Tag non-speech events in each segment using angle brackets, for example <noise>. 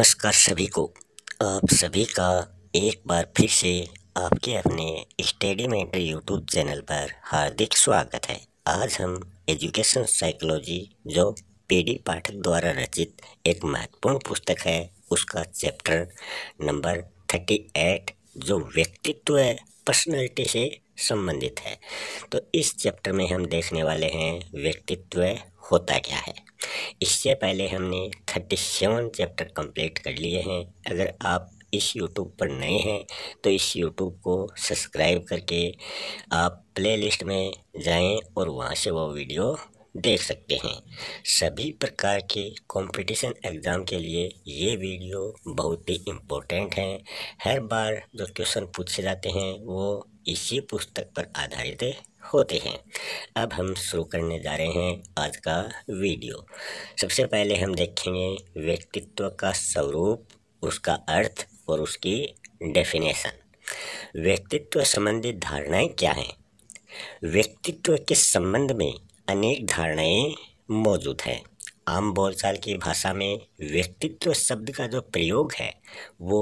नमस्कार सभी को आप सभी का एक बार फिर से आपके अपने स्टडी मेंटर यूट्यूब चैनल पर हार्दिक स्वागत है आज हम एजुकेशन साइकोलॉजी जो पीडी पाठक द्वारा रचित एक महत्वपूर्ण पुस्तक है उसका चैप्टर नंबर थर्टी एट जो व्यक्तित्व है पर्सनैलिटी से संबंधित है तो इस चैप्टर में हम देखने वाले हैं व्यक्तित्व होता क्या है इससे पहले हमने थर्टी सेवन चैप्टर कंप्लीट कर लिए हैं अगर आप इस यूट्यूब पर नए हैं तो इस यूट्यूब को सब्सक्राइब करके आप प्लेलिस्ट में जाएं और वहाँ से वो वीडियो देख सकते हैं सभी प्रकार के कंपटीशन एग्ज़ाम के लिए ये वीडियो बहुत ही इम्पोर्टेंट हैं हर बार जो क्वेश्चन पूछे जाते हैं वो इसी पुस्तक पर आधारित होते हैं अब हम शुरू करने जा रहे हैं आज का वीडियो सबसे पहले हम देखेंगे व्यक्तित्व का स्वरूप उसका अर्थ और उसकी डेफिनेशन व्यक्तित्व संबंधी धारणाएं क्या हैं व्यक्तित्व के संबंध में अनेक धारणाएं मौजूद हैं आम बोलचाल की भाषा में व्यक्तित्व शब्द का जो प्रयोग है वो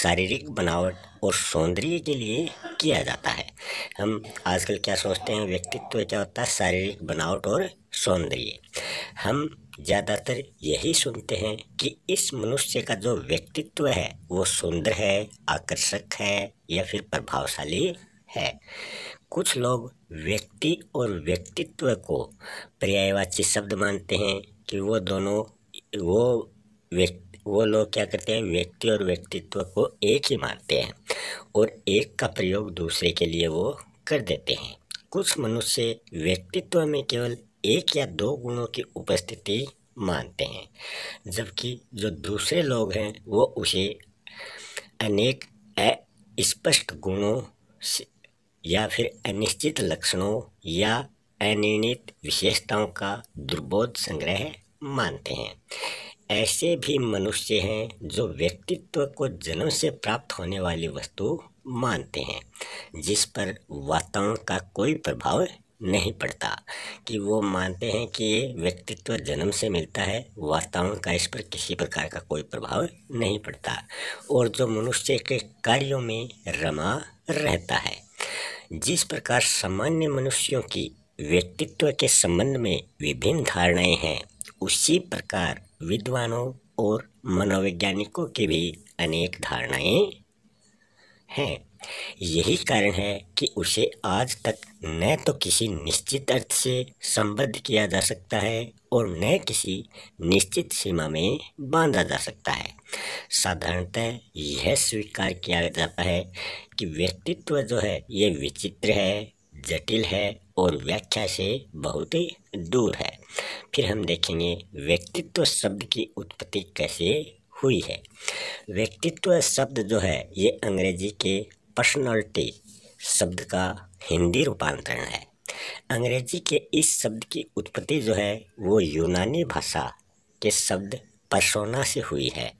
शारीरिक बनावट और सौंदर्य के लिए किया जाता है हम आजकल क्या सोचते हैं व्यक्तित्व क्या होता है शारीरिक बनावट और सौंदर्य हम ज़्यादातर यही सुनते हैं कि इस मनुष्य का जो व्यक्तित्व है वो सुंदर है आकर्षक है या फिर प्रभावशाली है कुछ लोग व्यक्ति और व्यक्तित्व को पर्यायवाची शब्द मानते हैं कि वो दोनों वो व्यक्ति वो लोग क्या करते हैं व्यक्ति और व्यक्तित्व को एक ही मानते हैं और एक का प्रयोग दूसरे के लिए वो कर देते हैं कुछ मनुष्य व्यक्तित्व में केवल एक या दो गुणों की उपस्थिति मानते हैं जबकि जो दूसरे लोग हैं वो उसे अनेक स्पष्ट गुणों या फिर अनिश्चित लक्षणों या अनिर्णित विशेषताओं का दुर्बोध संग्रह मानते हैं ऐसे भी मनुष्य हैं जो व्यक्तित्व को जन्म से प्राप्त होने वाली वस्तु मानते हैं जिस पर वातावरण का कोई प्रभाव नहीं पड़ता कि वो मानते हैं कि ये व्यक्तित्व जन्म से मिलता है वातावरण का इस पर किसी प्रकार का कोई प्रभाव नहीं पड़ता और जो मनुष्य के कार्यों में रमा रहता है जिस प्रकार सामान्य मनुष्यों की व्यक्तित्व के संबंध में विभिन्न धारणाएं हैं उसी प्रकार विद्वानों और मनोवैज्ञानिकों के भी अनेक धारणाएं हैं यही कारण है कि उसे आज तक न तो किसी निश्चित अर्थ से संबद्ध किया जा सकता है और न किसी निश्चित सीमा में बांधा जा सकता है साधारणतः यह स्वीकार किया जाता है कि व्यक्तित्व जो है ये विचित्र है जटिल है और व्याख्या से बहुत ही दूर है फिर हम देखेंगे व्यक्तित्व शब्द की उत्पत्ति कैसे हुई है व्यक्तित्व शब्द जो है ये अंग्रेजी के पर्सनालिटी शब्द का हिंदी रूपांतरण है अंग्रेजी के इस शब्द की उत्पत्ति जो है वो यूनानी भाषा के शब्द परसोना से हुई है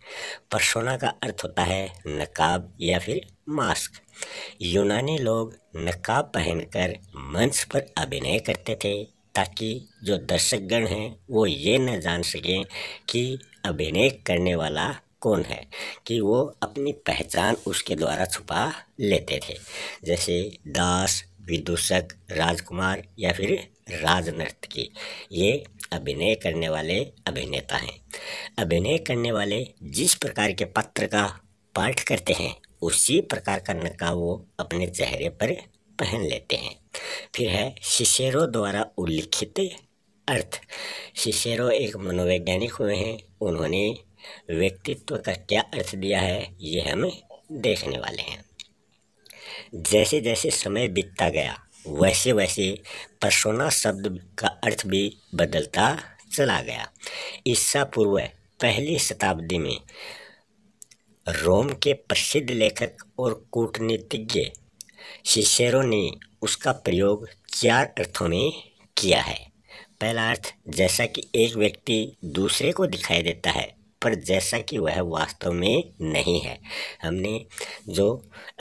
परसोना का अर्थ होता है नकाब या फिर मास्क यूनानी लोग नकाब पहनकर मंच पर अभिनय करते थे ताकि जो दर्शकगण हैं वो ये न जान सकें कि अभिनय करने वाला कौन है कि वो अपनी पहचान उसके द्वारा छुपा लेते थे जैसे दास विदूषक राजकुमार या फिर राजनर्तकी ये अभिनय करने वाले अभिनेता हैं अभिनय करने वाले जिस प्रकार के पात्र का पाठ करते हैं उसी प्रकार का नका वो अपने चेहरे पर पहन लेते हैं फिर है शिशेरो द्वारा उल्लिखित अर्थ शिशेरो एक मनोवैज्ञानिक हुए हैं उन्होंने व्यक्तित्व का क्या अर्थ दिया है ये हम देखने वाले हैं जैसे जैसे समय बीतता गया वैसे वैसे परसोना शब्द का अर्थ भी बदलता चला गया ईसा पूर्व पहली शताब्दी में रोम के प्रसिद्ध लेखक और कूटनीतिज्ञ शिशेरो ने उसका प्रयोग चार अर्थों में किया है पहला अर्थ जैसा कि एक व्यक्ति दूसरे को दिखाई देता है पर जैसा कि वह वास्तव में नहीं है हमने जो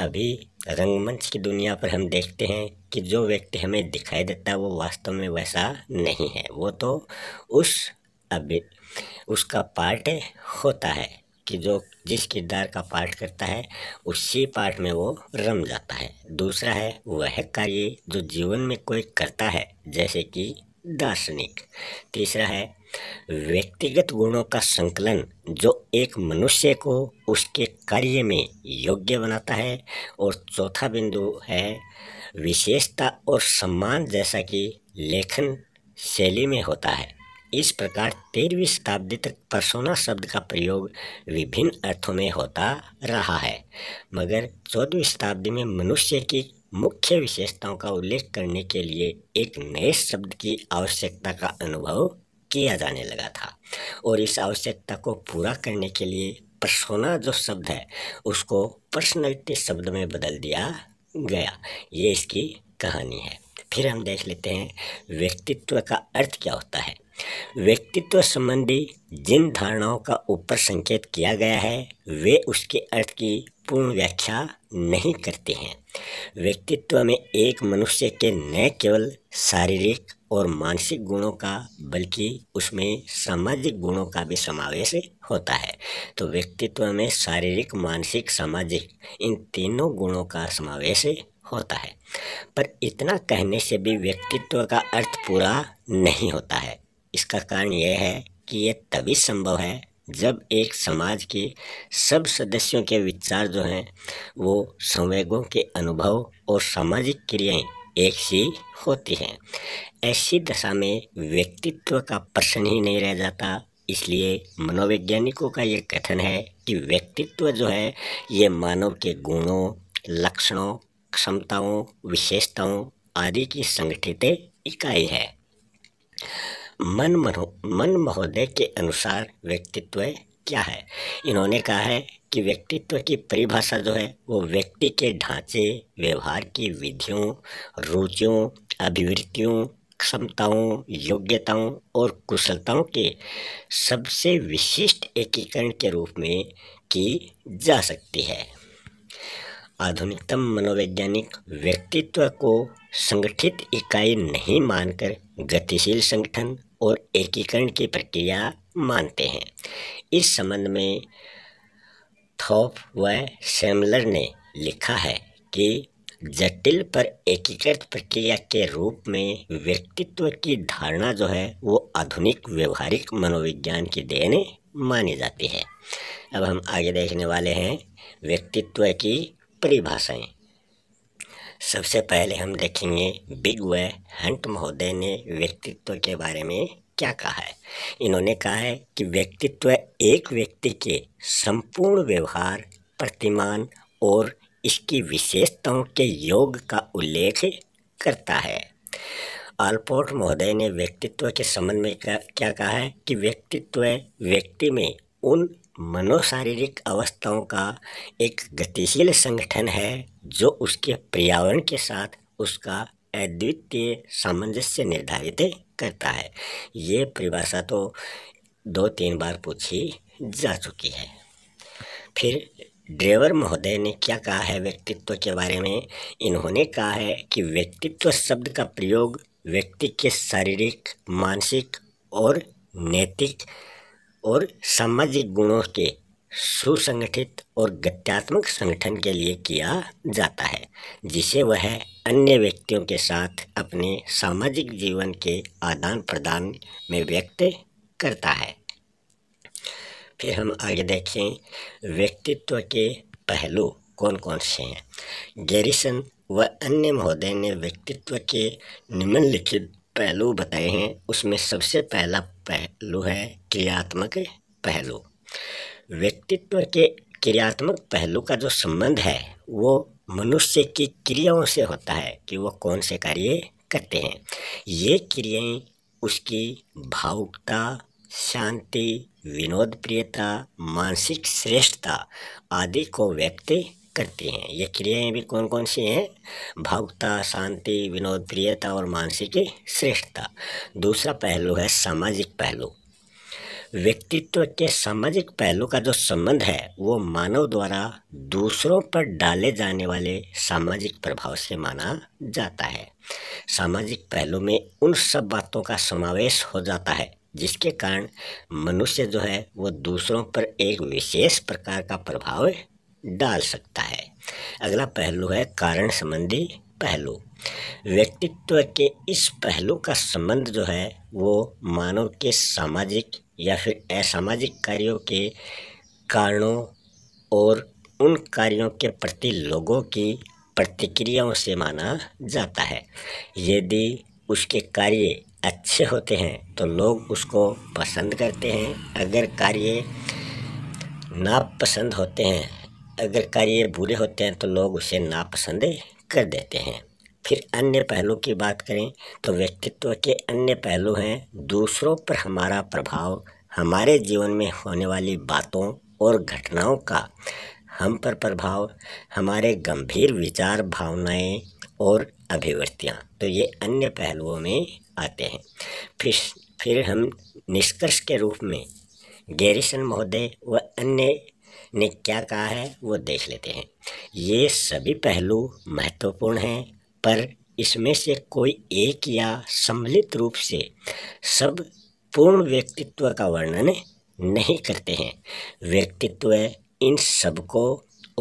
अभी रंगमंच की दुनिया पर हम देखते हैं कि जो व्यक्ति हमें दिखाई देता है वो वास्तव में वैसा नहीं है वो तो उस अभी उसका पार्ट होता है कि जो जिस किरदार का पाठ करता है उसी पाठ में वो रम जाता है दूसरा है वह कार्य जो जीवन में कोई करता है जैसे कि दार्शनिक तीसरा है व्यक्तिगत गुणों का संकलन जो एक मनुष्य को उसके कार्य में योग्य बनाता है और चौथा बिंदु है विशेषता और सम्मान जैसा कि लेखन शैली में होता है इस प्रकार तेरहवीं शताब्दी तक परसोना शब्द का प्रयोग विभिन्न अर्थों में होता रहा है मगर चौदहवीं शताब्दी में मनुष्य की मुख्य विशेषताओं का उल्लेख करने के लिए एक नए शब्द की आवश्यकता का अनुभव किया जाने लगा था और इस आवश्यकता को पूरा करने के लिए परसोना जो शब्द है उसको पर्सनैलिटी शब्द में बदल दिया गया ये इसकी कहानी है फिर हम देख लेते हैं व्यक्तित्व का अर्थ क्या होता है व्यक्तित्व संबंधी जिन धारणाओं का ऊपर संकेत किया गया है वे उसके अर्थ की पूर्ण व्याख्या नहीं करते हैं व्यक्तित्व में एक मनुष्य के न केवल शारीरिक और मानसिक गुणों का बल्कि उसमें सामाजिक गुणों का भी समावेश होता है तो व्यक्तित्व में शारीरिक मानसिक सामाजिक इन तीनों गुणों का समावेश होता है पर इतना कहने से भी व्यक्तित्व का अर्थ पूरा नहीं होता है इसका कारण यह है कि यह तभी संभव है जब एक समाज के सब सदस्यों के विचार जो हैं वो संवेगों के अनुभव और सामाजिक क्रियाएं एक सी होती हैं ऐसी दशा में व्यक्तित्व का प्रश्न ही नहीं रह जाता इसलिए मनोवैज्ञानिकों का ये कथन है कि व्यक्तित्व जो है ये मानव के गुणों लक्षणों क्षमताओं विशेषताओं आदि की संगठित इकाई है मन मन महोदय के अनुसार व्यक्तित्व क्या है इन्होंने कहा है कि व्यक्तित्व की परिभाषा जो है वो व्यक्ति के ढांचे व्यवहार की विधियों रुचियों अभिवृत्तियों क्षमताओं योग्यताओं और कुशलताओं के सबसे विशिष्ट एकीकरण के रूप में की जा सकती है आधुनिकतम मनोवैज्ञानिक व्यक्तित्व को संगठित इकाई नहीं मानकर गतिशील संगठन और एकीकरण की प्रक्रिया मानते हैं इस संबंध में थॉप व सेमलर ने लिखा है कि जटिल पर एकीकृत प्रक्रिया के रूप में व्यक्तित्व की धारणा जो है वो आधुनिक व्यवहारिक मनोविज्ञान की देन मानी जाती है अब हम आगे देखने वाले हैं व्यक्तित्व की परिभाषाएं सबसे पहले हम देखेंगे बिग व हंट महोदय ने व्यक्तित्व के बारे में क्या कहा है इन्होंने कहा है कि व्यक्तित्व एक व्यक्ति के संपूर्ण व्यवहार प्रतिमान और इसकी विशेषताओं के योग का उल्लेख करता है आलपोर्ट महोदय ने व्यक्तित्व के संबंध में क्या कहा है कि व्यक्तित्व व्यक्ति में उन मनोशारीरिक अवस्थाओं का एक गतिशील संगठन है जो उसके पर्यावरण के साथ उसका अद्वितीय सामंजस्य निर्धारित करता है ये परिभाषा तो दो तीन बार पूछी जा चुकी है फिर ड्राइवर महोदय ने क्या कहा है व्यक्तित्व के बारे में इन्होंने कहा है कि व्यक्तित्व शब्द का प्रयोग व्यक्ति के शारीरिक मानसिक और नैतिक और सामाजिक गुणों के सुसंगठित और गत्यात्मक संगठन के लिए किया जाता है जिसे वह अन्य व्यक्तियों के साथ अपने सामाजिक जीवन के आदान प्रदान में व्यक्त करता है फिर हम आगे देखें व्यक्तित्व के पहलू कौन कौन से हैं गैरिसन व अन्य महोदय ने व्यक्तित्व के निम्नलिखित पहलू बताए हैं उसमें सबसे पहला पहलू है क्रियात्मक पहलू व्यक्तित्व के क्रियात्मक पहलू का जो संबंध है वो मनुष्य की क्रियाओं से होता है कि वह कौन से कार्य करते हैं ये क्रियाएं उसकी भावुकता शांति विनोद प्रियता मानसिक श्रेष्ठता आदि को व्यक्त करती हैं ये क्रियाएं भी कौन कौन सी हैं भावुकता शांति विनोद प्रियता और मानसिक श्रेष्ठता दूसरा पहलू है सामाजिक पहलू व्यक्तित्व के सामाजिक पहलू का जो संबंध है वो मानव द्वारा दूसरों पर डाले जाने वाले सामाजिक प्रभाव से माना जाता है सामाजिक पहलू में उन सब बातों का समावेश हो जाता है जिसके कारण मनुष्य जो है वो दूसरों पर एक विशेष प्रकार का प्रभाव डाल सकता है अगला पहलू है कारण संबंधी पहलू व्यक्तित्व के इस पहलू का संबंध जो है वो मानव के सामाजिक या फिर असामाजिक कार्यों के कारणों और उन कार्यों के प्रति लोगों की प्रतिक्रियाओं से माना जाता है यदि उसके कार्य अच्छे होते हैं तो लोग उसको पसंद करते हैं अगर कार्य नापसंद होते हैं अगर करियर बुरे होते हैं तो लोग उसे नापसंद कर देते हैं फिर अन्य पहलू की बात करें तो व्यक्तित्व के अन्य पहलू हैं दूसरों पर हमारा प्रभाव हमारे जीवन में होने वाली बातों और घटनाओं का हम पर प्रभाव हमारे गंभीर विचार भावनाएं और अभिव्यक्तियाँ तो ये अन्य पहलुओं में आते हैं फिर फिर हम निष्कर्ष के रूप में गैरिसन महोदय व अन्य ने क्या कहा है वो देख लेते हैं ये सभी पहलू महत्वपूर्ण हैं पर इसमें से कोई एक या सम्मिलित रूप से सब पूर्ण व्यक्तित्व का वर्णन नहीं करते हैं व्यक्तित्व इन सबको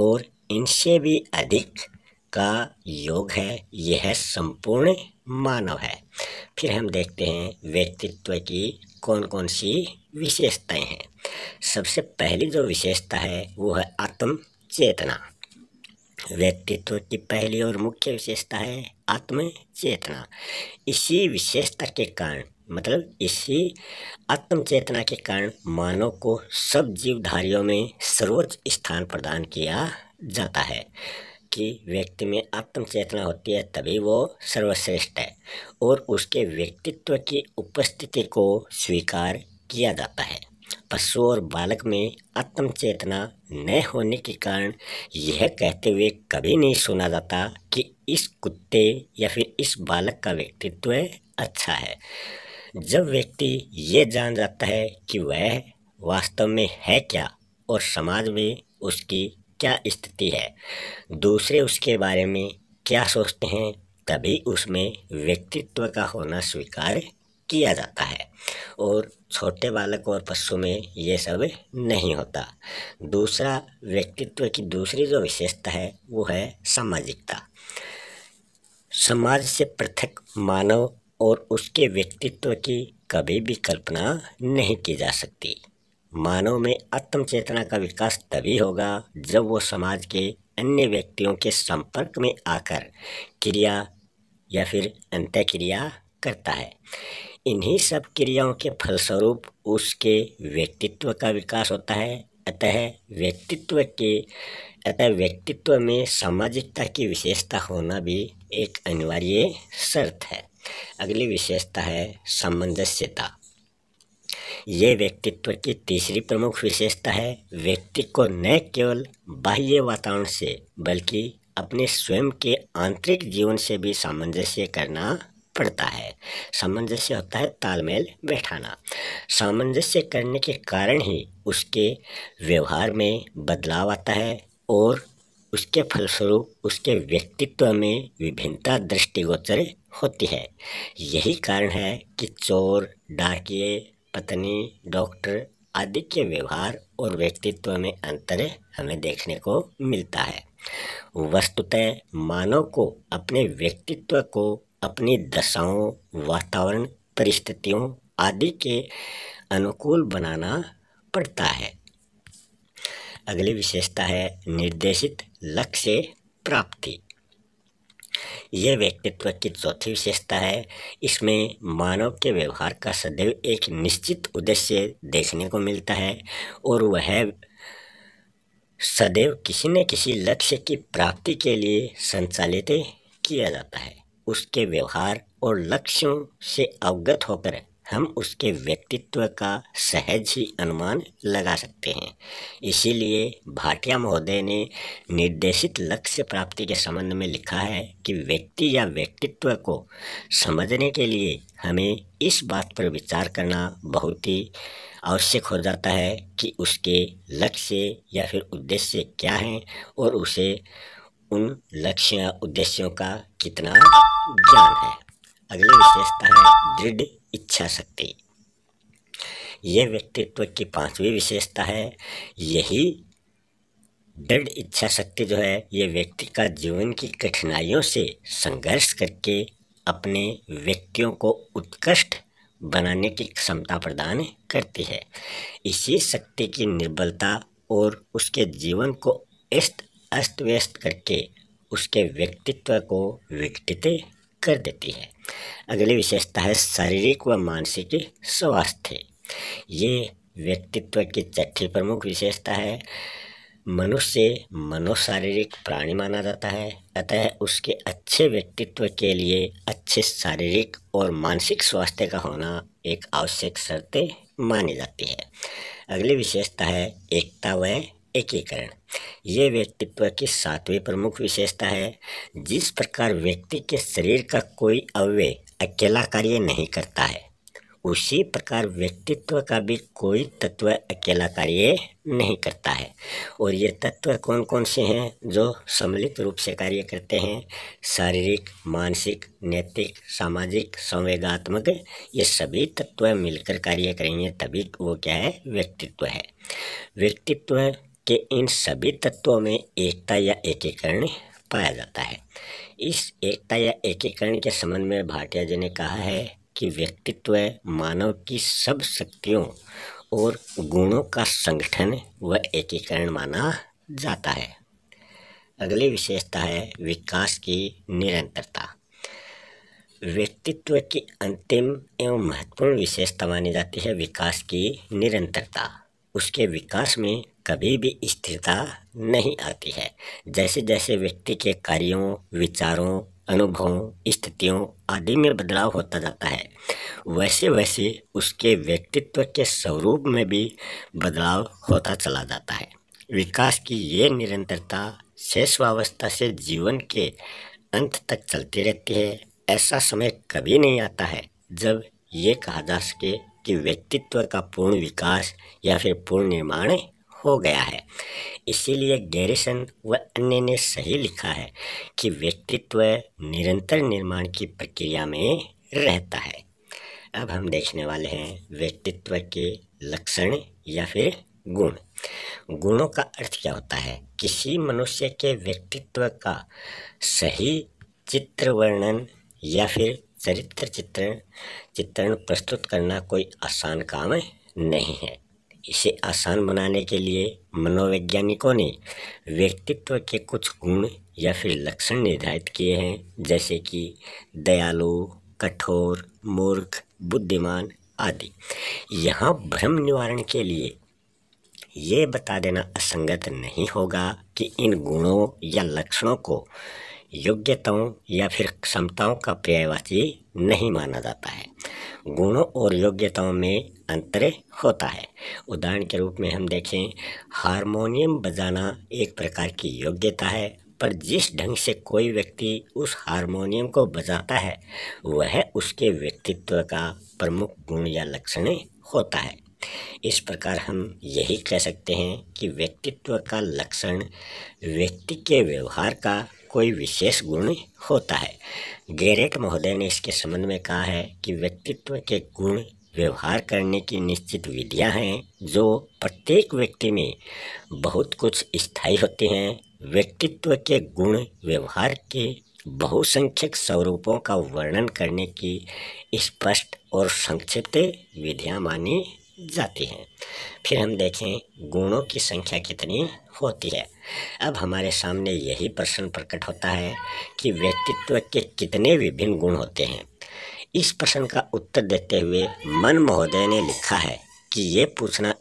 और इनसे भी अधिक का योग है यह संपूर्ण मानव है फिर हम देखते हैं व्यक्तित्व की कौन कौन सी विशेषताएं हैं सबसे पहली जो विशेषता है वो है आत्म चेतना व्यक्तित्व की पहली और मुख्य विशेषता है आत्म चेतना इसी विशेषता के कारण मतलब इसी आत्म चेतना के कारण मानव को सब जीवधारियों में सर्वोच्च स्थान प्रदान किया जाता है कि व्यक्ति में आत्म चेतना होती है तभी वो सर्वश्रेष्ठ है और उसके व्यक्तित्व की उपस्थिति को स्वीकार किया जाता है पशु और बालक में आत्म चेतना न होने के कारण यह कहते हुए कभी नहीं सुना जाता कि इस कुत्ते या फिर इस बालक का व्यक्तित्व अच्छा है जब व्यक्ति ये जान जाता है कि वह वास्तव में है क्या और समाज में उसकी क्या स्थिति है दूसरे उसके बारे में क्या सोचते हैं तभी उसमें व्यक्तित्व का होना स्वीकार किया जाता है और छोटे बालक और पशु में ये सब नहीं होता दूसरा व्यक्तित्व की दूसरी जो विशेषता है वो है सामाजिकता समाज से पृथक मानव और उसके व्यक्तित्व की कभी भी कल्पना नहीं की जा सकती मानव में आत्म चेतना का विकास तभी होगा जब वो समाज के अन्य व्यक्तियों के संपर्क में आकर क्रिया या फिर अंत्यक्रिया करता है इन्हीं सब क्रियाओं के फलस्वरूप उसके व्यक्तित्व का विकास होता है अतः व्यक्तित्व के अतः व्यक्तित्व में सामाजिकता की विशेषता होना भी एक अनिवार्य शर्त है अगली विशेषता है सामंजस्यता ये व्यक्तित्व की तीसरी प्रमुख विशेषता है व्यक्ति को न केवल बाह्य वातावरण से बल्कि अपने स्वयं के आंतरिक जीवन से भी सामंजस्य करना पड़ता है सामंजस्य होता है तालमेल बैठाना सामंजस्य करने के कारण ही उसके व्यवहार में बदलाव आता है और उसके फलस्वरूप उसके व्यक्तित्व में विभिन्नता दृष्टिगोचर होती है यही कारण है कि चोर डाकिए पत्नी डॉक्टर आदि के व्यवहार और व्यक्तित्व में अंतर हमें देखने को मिलता है वस्तुतः मानव को अपने व्यक्तित्व को अपनी दशाओं वातावरण परिस्थितियों आदि के अनुकूल बनाना पड़ता है अगली विशेषता है निर्देशित लक्ष्य प्राप्ति यह व्यक्तित्व की चौथी विशेषता है इसमें मानव के व्यवहार का सदैव एक निश्चित उद्देश्य देखने को मिलता है और वह सदैव किसी न किसी लक्ष्य की प्राप्ति के लिए संचालित किया जाता है उसके व्यवहार और लक्ष्यों से अवगत होकर हम उसके व्यक्तित्व का सहज ही अनुमान लगा सकते हैं इसीलिए भाटिया महोदय ने निर्देशित लक्ष्य प्राप्ति के संबंध में लिखा है कि व्यक्ति या व्यक्तित्व को समझने के लिए हमें इस बात पर विचार करना बहुत ही आवश्यक हो जाता है कि उसके लक्ष्य या फिर उद्देश्य क्या हैं और उसे उन लक्ष्य या उद्देश्यों का कितना ज्ञान है अगली विशेषता है दृढ़ इच्छा शक्ति यह व्यक्तित्व की पांचवी विशेषता है यही दृढ़ इच्छा शक्ति जो है ये व्यक्ति का जीवन की कठिनाइयों से संघर्ष करके अपने व्यक्तियों को उत्कृष्ट बनाने की क्षमता प्रदान करती है इसी शक्ति की निर्बलता और उसके जीवन को अस्त अस्त व्यस्त करके उसके व्यक्तित्व को विकटित कर देती है अगली विशेषता है शारीरिक व मानसिक स्वास्थ्य ये व्यक्तित्व की छठी प्रमुख विशेषता है मनुष्य मनोशारीरिक प्राणी माना जाता है अतः उसके अच्छे व्यक्तित्व के लिए अच्छे शारीरिक और मानसिक स्वास्थ्य का होना एक आवश्यक शर्तें मानी जाती है अगली विशेषता है एकता व एकीकरण ये व्यक्तित्व की सातवीं प्रमुख विशेषता है जिस प्रकार व्यक्ति के शरीर का कोई अव्यय अकेला कार्य नहीं करता है उसी प्रकार व्यक्तित्व का भी कोई तत्व अकेला कार्य नहीं करता है और ये तत्व कौन कौन से हैं जो सम्मिलित रूप से कार्य करते हैं शारीरिक मानसिक नैतिक सामाजिक संवेगात्मक ये सभी तत्व मिलकर कार्य करेंगे तभी वो क्या है व्यक्तित्व है व्यक्तित्व कि इन सभी तत्वों में एकता या एकीकरण पाया जाता है इस एकता या एकीकरण के संबंध में भाटिया जी ने कहा है कि व्यक्तित्व मानव की सब शक्तियों और गुणों का संगठन व एकीकरण माना जाता है अगली विशेषता है विकास की निरंतरता व्यक्तित्व की अंतिम एवं महत्वपूर्ण विशेषता मानी जाती है विकास की निरंतरता उसके विकास में कभी भी स्थिरता नहीं आती है जैसे जैसे व्यक्ति के कार्यों विचारों अनुभवों स्थितियों आदि में बदलाव होता जाता है वैसे वैसे उसके व्यक्तित्व के स्वरूप में भी बदलाव होता चला जाता है विकास की ये निरंतरता शेषवावस्था से जीवन के अंत तक चलती रहती है ऐसा समय कभी नहीं आता है जब ये कहा जा सके कि व्यक्तित्व का पूर्ण विकास या फिर पूर्ण निर्माण हो गया है इसीलिए गैरिसन व अन्य ने सही लिखा है कि व्यक्तित्व निरंतर निर्माण की प्रक्रिया में रहता है अब हम देखने वाले हैं व्यक्तित्व के लक्षण या फिर गुण गुणों का अर्थ क्या होता है किसी मनुष्य के व्यक्तित्व का सही चित्र वर्णन या फिर चरित्र चित्रण चित्रण प्रस्तुत करना कोई आसान काम नहीं है इसे आसान बनाने के लिए मनोवैज्ञानिकों ने व्यक्तित्व के कुछ गुण या फिर लक्षण निर्धारित किए हैं जैसे कि दयालु कठोर मूर्ख बुद्धिमान आदि यहाँ भ्रम निवारण के लिए ये बता देना असंगत नहीं होगा कि इन गुणों या लक्षणों को योग्यताओं या फिर क्षमताओं का पर्यायवाची नहीं माना जाता है गुणों और योग्यताओं में अंतर होता है उदाहरण के रूप में हम देखें हारमोनियम बजाना एक प्रकार की योग्यता है पर जिस ढंग से कोई व्यक्ति उस हारमोनियम को बजाता है वह उसके व्यक्तित्व का प्रमुख गुण या लक्षण होता है इस प्रकार हम यही कह सकते हैं कि व्यक्तित्व का लक्षण व्यक्ति के व्यवहार का कोई विशेष गुण होता है गेरेट महोदय ने इसके संबंध में कहा है कि व्यक्तित्व के गुण व्यवहार करने की निश्चित विधियां हैं जो प्रत्येक व्यक्ति में बहुत कुछ स्थायी होते हैं व्यक्तित्व के गुण व्यवहार के बहुसंख्यक स्वरूपों का वर्णन करने की स्पष्ट और संक्षिप्त विधियां मानी जाती हैं फिर हम देखें गुणों की संख्या कितनी होती है अब हमारे सामने यही प्रश्न प्रकट होता है कि व्यक्तित्व के कितने विभिन्न गुण होते हैं इस प्रश्न का उत्तर देते हुए मन महोदय ने लिखा है कि ये पूछना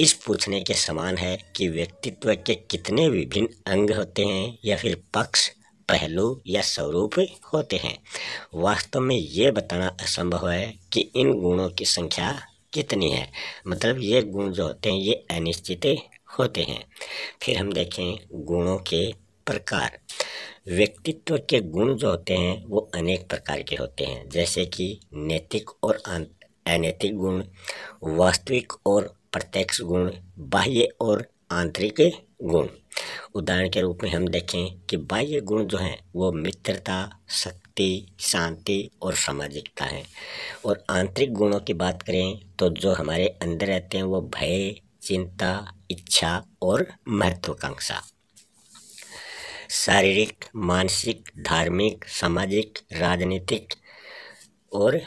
इस पूछने के समान है कि व्यक्तित्व के कितने विभिन्न अंग होते हैं या फिर पक्ष पहलू या स्वरूप होते हैं वास्तव में ये बताना असंभव है कि इन गुणों की संख्या कितनी है मतलब ये गुण जो होते हैं ये अनिश्चित होते हैं फिर हम देखें गुणों के प्रकार व्यक्तित्व के गुण जो होते हैं वो अनेक प्रकार के होते हैं जैसे कि नैतिक और अनैतिक गुण वास्तविक और प्रत्यक्ष गुण बाह्य और आंतरिक गुण उदाहरण के रूप में हम देखें कि बाह्य गुण जो हैं वो मित्रता शक्ति शांति और सामाजिकता है और आंतरिक गुणों की बात करें तो जो हमारे अंदर रहते हैं वो भय चिंता इच्छा और महत्वाकांक्षा शारीरिक मानसिक धार्मिक सामाजिक राजनीतिक और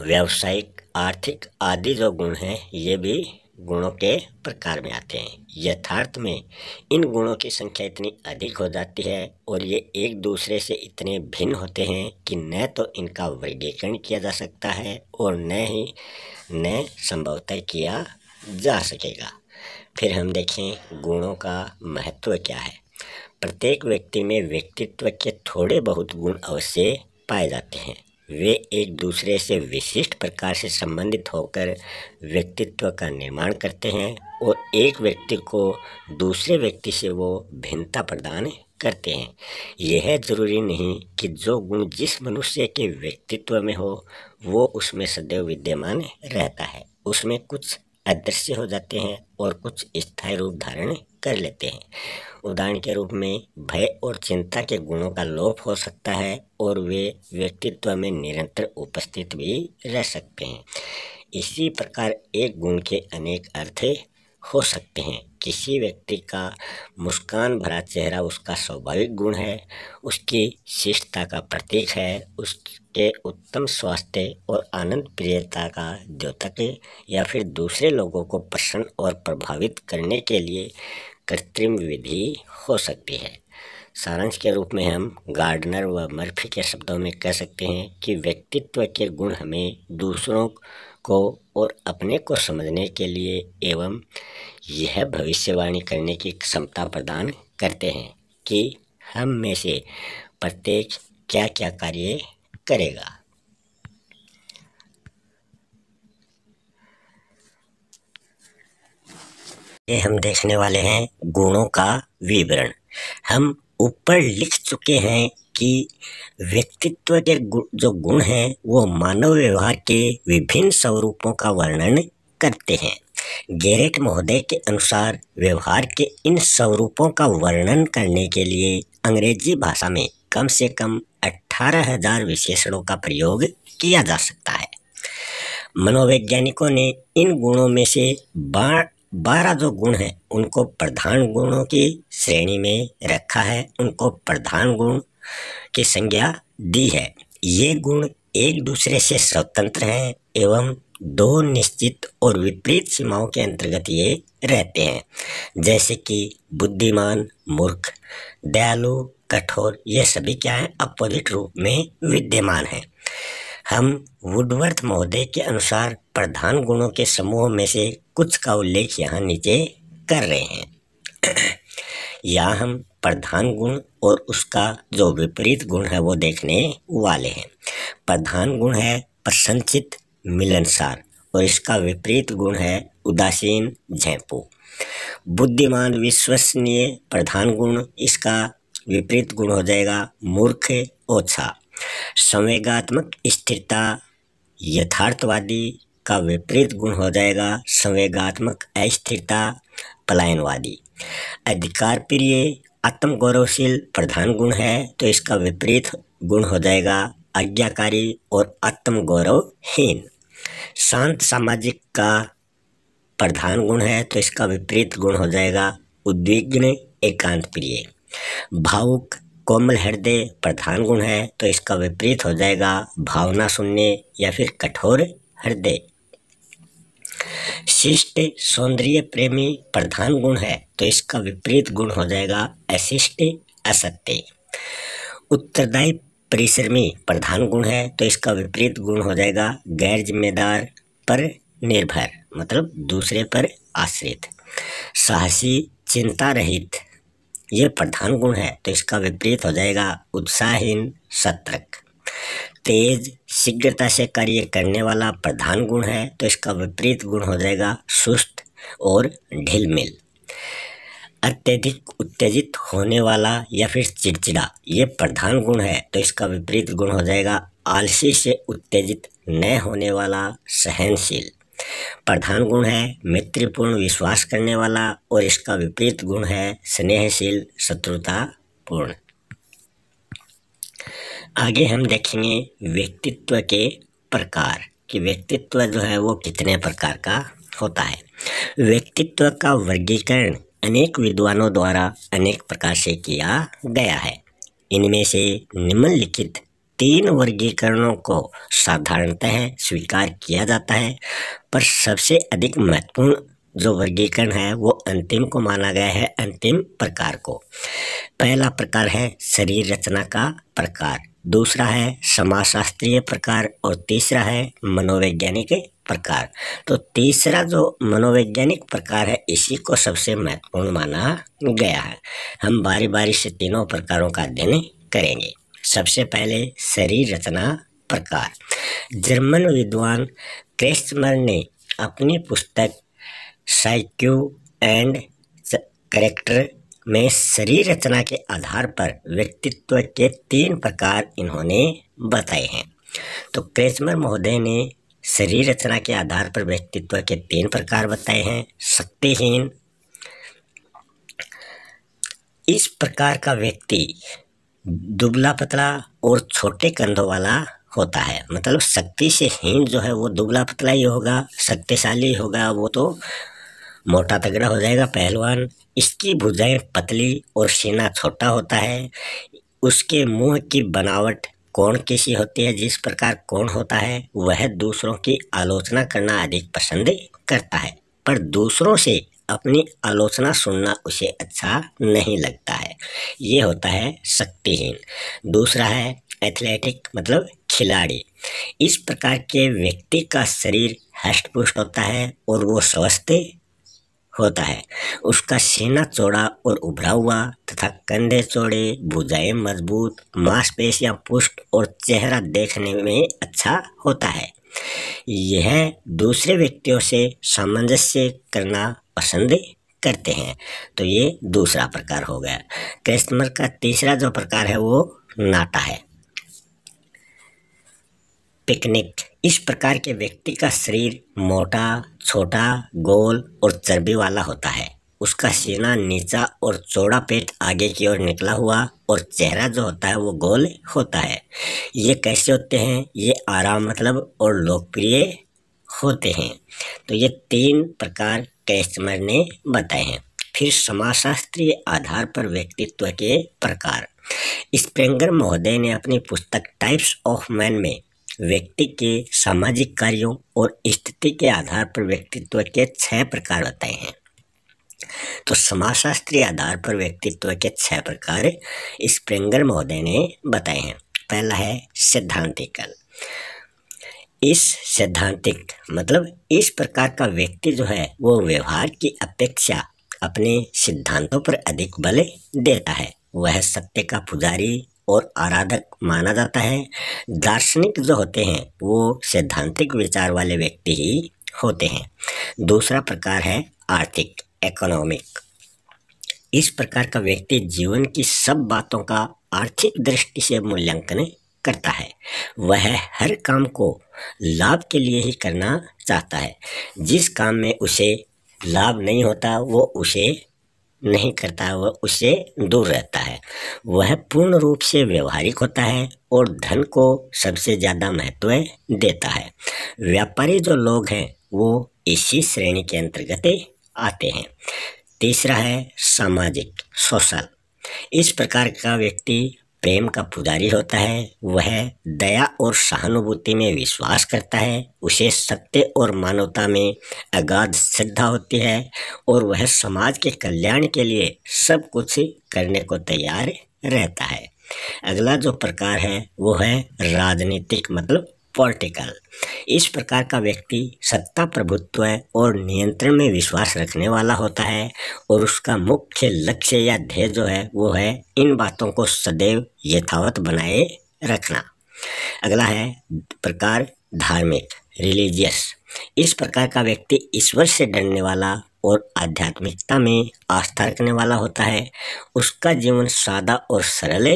व्यावसायिक आर्थिक आदि जो गुण हैं ये भी गुणों के प्रकार में आते हैं यथार्थ में इन गुणों की संख्या इतनी अधिक हो जाती है और ये एक दूसरे से इतने भिन्न होते हैं कि न तो इनका वर्गीकरण किया जा सकता है और न ही न संभवतः किया जा सकेगा फिर हम देखें गुणों का महत्व क्या है प्रत्येक व्यक्ति में व्यक्तित्व के थोड़े बहुत गुण अवश्य पाए जाते हैं वे एक दूसरे से विशिष्ट प्रकार से संबंधित होकर व्यक्तित्व का निर्माण करते हैं और एक व्यक्ति को दूसरे व्यक्ति से वो भिन्नता प्रदान करते हैं यह जरूरी नहीं कि जो गुण जिस मनुष्य के व्यक्तित्व में हो वो उसमें सदैव विद्यमान रहता है उसमें कुछ अदृश्य हो जाते हैं और कुछ स्थायी रूप धारण कर लेते हैं उदाहरण के रूप में भय और चिंता के गुणों का लोप हो सकता है और वे व्यक्तित्व में निरंतर उपस्थित भी रह सकते हैं इसी प्रकार एक गुण के अनेक अर्थ हो सकते हैं किसी व्यक्ति का मुस्कान भरा चेहरा उसका स्वाभाविक गुण है उसकी शिष्टता का प्रतीक है उसके उत्तम स्वास्थ्य और आनंद प्रियता का द्योतक है या फिर दूसरे लोगों को प्रसन्न और प्रभावित करने के लिए कृत्रिम विधि हो सकती है सारांश के रूप में हम गार्डनर व मर्फी के शब्दों में कह सकते हैं कि व्यक्तित्व के गुण हमें दूसरों को और अपने को समझने के लिए एवं यह भविष्यवाणी करने की क्षमता प्रदान करते हैं कि हम में से प्रत्येक क्या क्या कार्य करेगा ये हम देखने वाले हैं गुणों का विवरण हम ऊपर लिख चुके हैं कि व्यक्तित्व के जो गुण हैं वो मानव व्यवहार के विभिन्न स्वरूपों का वर्णन करते हैं गैरेट महोदय के अनुसार व्यवहार के इन स्वरूपों का वर्णन करने के लिए अंग्रेजी भाषा में कम से कम अट्ठारह हजार विशेषणों का प्रयोग किया जा सकता है मनोवैज्ञानिकों ने इन गुणों में से बाढ़ बारह जो गुण हैं उनको प्रधान गुणों की श्रेणी में रखा है उनको प्रधान गुण की संज्ञा दी है ये गुण एक दूसरे से स्वतंत्र हैं एवं दो निश्चित और विपरीत सीमाओं के अंतर्गत ये रहते हैं जैसे कि बुद्धिमान मूर्ख दयालु कठोर ये सभी क्या हैं अपोजिट रूप में विद्यमान हैं हम वुडवर्थ महोदय के अनुसार प्रधान गुणों के समूह में से कुछ का उल्लेख यहाँ नीचे कर रहे हैं <clears throat> या हम प्रधान गुण और उसका जो विपरीत गुण है वो देखने वाले हैं प्रधान गुण है प्रसंसित मिलनसार और इसका विपरीत गुण है उदासीन झैपू बुद्धिमान विश्वसनीय प्रधान गुण इसका विपरीत गुण हो जाएगा मूर्ख ओछा संवेगात्मक स्थिरता यथार्थवादी का विपरीत गुण हो जाएगा संवेगात्मक अस्थिरता पलायनवादी अधिकार प्रिय आत्मगौरवशील प्रधान गुण है तो इसका विपरीत गुण हो जाएगा आज्ञाकारी और आत्मगौरवहीन शांत सामाजिक का प्रधान गुण है तो इसका विपरीत गुण हो जाएगा उद्विग्न एकांत प्रिय भावुक कोमल हृदय प्रधान गुण है तो इसका विपरीत हो जाएगा भावना शून्य या फिर कठोर हृदय शिष्ट सौंदर्य प्रेमी प्रधान गुण है तो इसका विपरीत गुण हो जाएगा अशिष्ट असत्य उत्तरदायी परिश्रमी प्रधान गुण है तो इसका विपरीत गुण हो जाएगा गैर जिम्मेदार पर निर्भर मतलब दूसरे पर आश्रित साहसी चिंता रहित ये प्रधान गुण है तो इसका विपरीत हो जाएगा उत्साहहीन सतर्क तेज शीघ्रता से कार्य करने वाला प्रधान गुण है तो इसका विपरीत गुण हो जाएगा सुस्त और ढिलमिल अत्यधिक उत्तेजित होने वाला या फिर चिड़चिड़ा ये प्रधान गुण है तो इसका विपरीत गुण हो जाएगा आलसी से उत्तेजित न होने वाला सहनशील प्रधान गुण है मित्रपूर्ण विश्वास करने वाला और इसका विपरीत गुण है स्नेहशील शत्रुतापूर्ण आगे हम देखेंगे व्यक्तित्व के प्रकार कि व्यक्तित्व जो है वो कितने प्रकार का होता है व्यक्तित्व का वर्गीकरण अनेक विद्वानों द्वारा अनेक प्रकार से किया गया है इनमें से निम्नलिखित तीन वर्गीकरणों को साधारणतः स्वीकार किया जाता है पर सबसे अधिक महत्वपूर्ण जो वर्गीकरण है वो अंतिम को माना गया है अंतिम प्रकार को पहला प्रकार है शरीर रचना का प्रकार दूसरा है समाजशास्त्रीय प्रकार और तीसरा है मनोवैज्ञानिक प्रकार तो तीसरा जो मनोवैज्ञानिक प्रकार है इसी को सबसे महत्वपूर्ण माना गया है हम बारी बारी से तीनों प्रकारों का अध्ययन करेंगे सबसे पहले शरीर रचना प्रकार जर्मन विद्वान क्रेस्टमर ने अपनी पुस्तक साइक्यू एंड करेक्टर में शरीर रचना के आधार पर व्यक्तित्व के तीन प्रकार इन्होंने बताए हैं तो क्रेस्मर महोदय ने शरीर रचना के आधार पर व्यक्तित्व के तीन प्रकार बताए हैं शक्तिहीन इस प्रकार का व्यक्ति दुबला पतला और छोटे कंधों वाला होता है मतलब शक्ति से हीन जो है वो दुबला पतला ही होगा शक्तिशाली होगा वो तो मोटा तगड़ा हो जाएगा पहलवान इसकी भुजाएं पतली और सीना छोटा होता है उसके मुंह की बनावट कौन कैसी होती है जिस प्रकार कौन होता है वह दूसरों की आलोचना करना अधिक पसंद करता है पर दूसरों से अपनी आलोचना सुनना उसे अच्छा नहीं लगता है ये होता है शक्तिहीन दूसरा है एथलेटिक मतलब खिलाड़ी इस प्रकार के व्यक्ति का शरीर हष्ट पुष्ट होता है और वो स्वस्थ होता है उसका सीना चौड़ा और उभरा हुआ तथा कंधे चौड़े भुजाएं मजबूत मांसपेशियां पुष्ट और चेहरा देखने में अच्छा होता है यह दूसरे व्यक्तियों से सामंजस्य करना पसंद करते हैं तो ये दूसरा प्रकार हो गया कस्टमर का तीसरा जो प्रकार है वो नाटा है पिकनिक इस प्रकार के व्यक्ति का शरीर मोटा छोटा गोल और चर्बी वाला होता है उसका सीना नीचा और चौड़ा पेट आगे की ओर निकला हुआ और चेहरा जो होता है वो गोल होता है ये कैसे होते हैं ये आराम मतलब और लोकप्रिय होते हैं तो ये तीन प्रकार कैस्मर ने बताए हैं फिर समाजशास्त्रीय आधार पर व्यक्तित्व के प्रकार स्प्रेंगर महोदय ने अपनी पुस्तक टाइप्स ऑफ मैन में व्यक्ति के सामाजिक कार्यों और स्थिति के आधार पर व्यक्तित्व के छह प्रकार बताए हैं तो समाजशास्त्रीय आधार पर व्यक्तित्व के छह प्रकार स्प्रेंगर महोदय ने बताए हैं पहला है सिद्धांतिकल इस सैद्धांतिक मतलब इस प्रकार का व्यक्ति जो है वो व्यवहार की अपेक्षा अपने सिद्धांतों पर अधिक बल देता है वह सत्य का पुजारी और आराधक माना जाता है दार्शनिक जो होते हैं वो सैद्धांतिक विचार वाले व्यक्ति ही होते हैं दूसरा प्रकार है आर्थिक इकोनॉमिक इस प्रकार का व्यक्ति जीवन की सब बातों का आर्थिक दृष्टि से मूल्यांकन करता है वह हर काम को लाभ के लिए ही करना चाहता है जिस काम में उसे लाभ नहीं होता वो उसे नहीं करता वह उसे दूर रहता है वह पूर्ण रूप से व्यवहारिक होता है और धन को सबसे ज़्यादा महत्व देता है व्यापारी जो लोग हैं वो इसी श्रेणी के अंतर्गत आते हैं तीसरा है सामाजिक सोशल इस प्रकार का व्यक्ति प्रेम का पुजारी होता है वह दया और सहानुभूति में विश्वास करता है उसे सत्य और मानवता में अगाध श्रद्धा होती है और वह समाज के कल्याण के लिए सब कुछ करने को तैयार रहता है अगला जो प्रकार है वो है राजनीतिक मतलब पॉलिटिकल इस प्रकार का व्यक्ति सत्ता प्रभुत्व और नियंत्रण में विश्वास रखने वाला होता है और उसका मुख्य लक्ष्य या ध्येय जो है वो है इन बातों को सदैव यथावत बनाए रखना अगला है प्रकार धार्मिक रिलीजियस इस प्रकार का व्यक्ति ईश्वर से डरने वाला और आध्यात्मिकता में आस्था रखने वाला होता है उसका जीवन सादा और सरल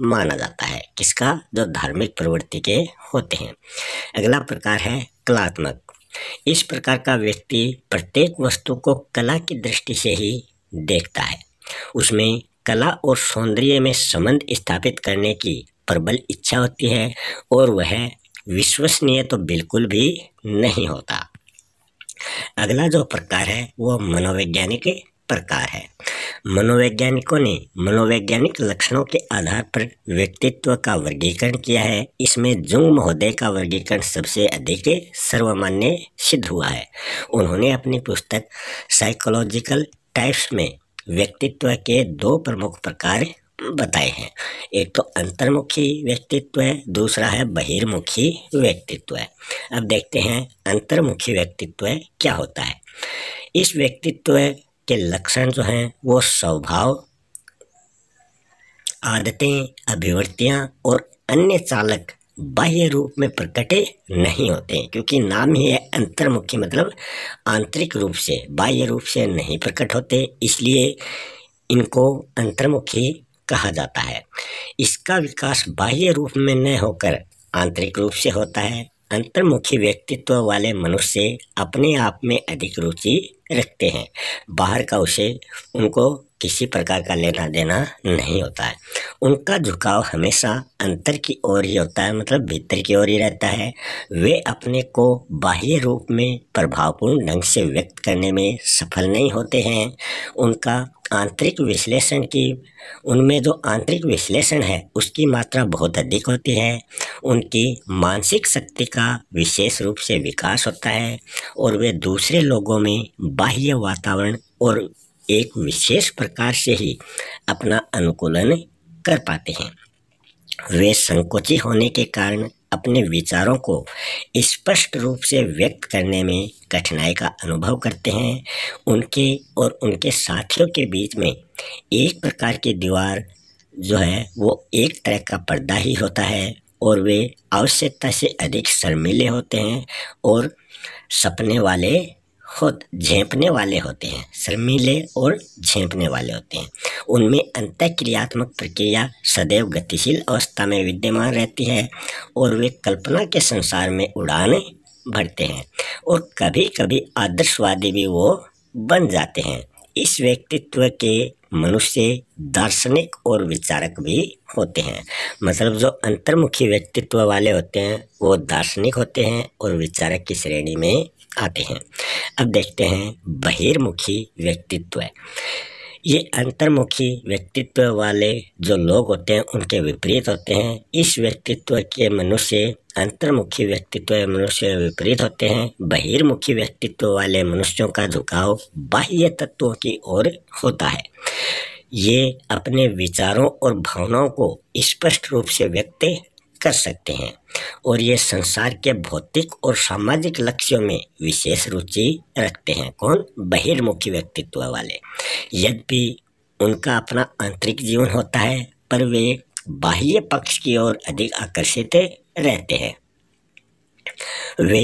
माना जाता है किसका जो धार्मिक प्रवृत्ति के होते हैं अगला प्रकार है कलात्मक इस प्रकार का व्यक्ति प्रत्येक वस्तु को कला की दृष्टि से ही देखता है उसमें कला और सौंदर्य में संबंध स्थापित करने की प्रबल इच्छा होती है और वह विश्वसनीय तो बिल्कुल भी नहीं होता अगला जो प्रकार है वो मनोवैज्ञानिक प्रकार है मनोवैज्ञानिकों ने मनोवैज्ञानिक लक्षणों के आधार पर व्यक्तित्व का वर्गीकरण किया है इसमें जुंग महोदय का वर्गीकरण सबसे अधिक सर्वमान्य सिद्ध हुआ है उन्होंने अपनी पुस्तक साइकोलॉजिकल टाइप्स में व्यक्तित्व के दो प्रमुख प्रकार बताए हैं एक तो अंतर्मुखी व्यक्तित्व है दूसरा है बहिर्मुखी व्यक्तित्व है अब देखते हैं अंतर्मुखी व्यक्तित्व क्या होता है इस व्यक्तित्व के लक्षण जो हैं वो स्वभाव आदतें अभिवृत्तियाँ और अन्य चालक बाह्य रूप में प्रकटे नहीं होते क्योंकि नाम ही है अंतर्मुखी मतलब आंतरिक रूप से बाह्य रूप से नहीं प्रकट होते इसलिए इनको अंतर्मुखी कहा जाता है इसका विकास बाह्य रूप में न होकर आंतरिक रूप से होता है अंतर्मुखी व्यक्तित्व वाले मनुष्य अपने आप में अधिक रुचि रखते हैं बाहर का उसे उनको किसी प्रकार का लेना देना नहीं होता है उनका झुकाव हमेशा अंतर की ओर ही होता है मतलब भीतर की ओर ही रहता है वे अपने को बाह्य रूप में प्रभावपूर्ण ढंग से व्यक्त करने में सफल नहीं होते हैं उनका आंतरिक विश्लेषण की उनमें जो आंतरिक विश्लेषण है उसकी मात्रा बहुत अधिक होती है उनकी मानसिक शक्ति का विशेष रूप से विकास होता है और वे दूसरे लोगों में बाह्य वातावरण और एक विशेष प्रकार से ही अपना अनुकूलन कर पाते हैं वे संकोची होने के कारण अपने विचारों को स्पष्ट रूप से व्यक्त करने में कठिनाई का अनुभव करते हैं उनके और उनके साथियों के बीच में एक प्रकार की दीवार जो है वो एक तरह का पर्दा ही होता है और वे आवश्यकता से अधिक शर्मिले होते हैं और सपने वाले खुद झेपने वाले होते हैं शर्मीले और झेपने वाले होते हैं उनमें अंत क्रियात्मक प्रक्रिया सदैव गतिशील अवस्था में विद्यमान रहती है और वे कल्पना के संसार में उड़ाने भरते हैं और कभी कभी आदर्शवादी भी वो बन जाते हैं इस व्यक्तित्व के मनुष्य दार्शनिक और विचारक भी होते हैं मतलब जो अंतर्मुखी व्यक्तित्व वाले होते हैं वो दार्शनिक होते हैं और विचारक की श्रेणी में आते हैं अब देखते हैं बहिर्मुखी व्यक्तित्व ये अंतर्मुखी व्यक्तित्व वाले जो लोग होते हैं उनके विपरीत होते हैं इस व्यक्तित्व के मनुष्य अंतर्मुखी व्यक्तित्व मनुष्य विपरीत होते हैं बहिर्मुखी व्यक्तित्व वाले मनुष्यों का झुकाव बाह्य तत्वों की ओर होता है ये अपने विचारों और भावनाओं को स्पष्ट रूप से व्यक्त कर सकते हैं और ये संसार के भौतिक और सामाजिक लक्ष्यों में विशेष रुचि रखते हैं कौन बहिर्मुखी व्यक्तित्व वाले यद्यपि उनका अपना आंतरिक जीवन होता है पर वे बाह्य पक्ष की ओर अधिक आकर्षित रहते हैं वे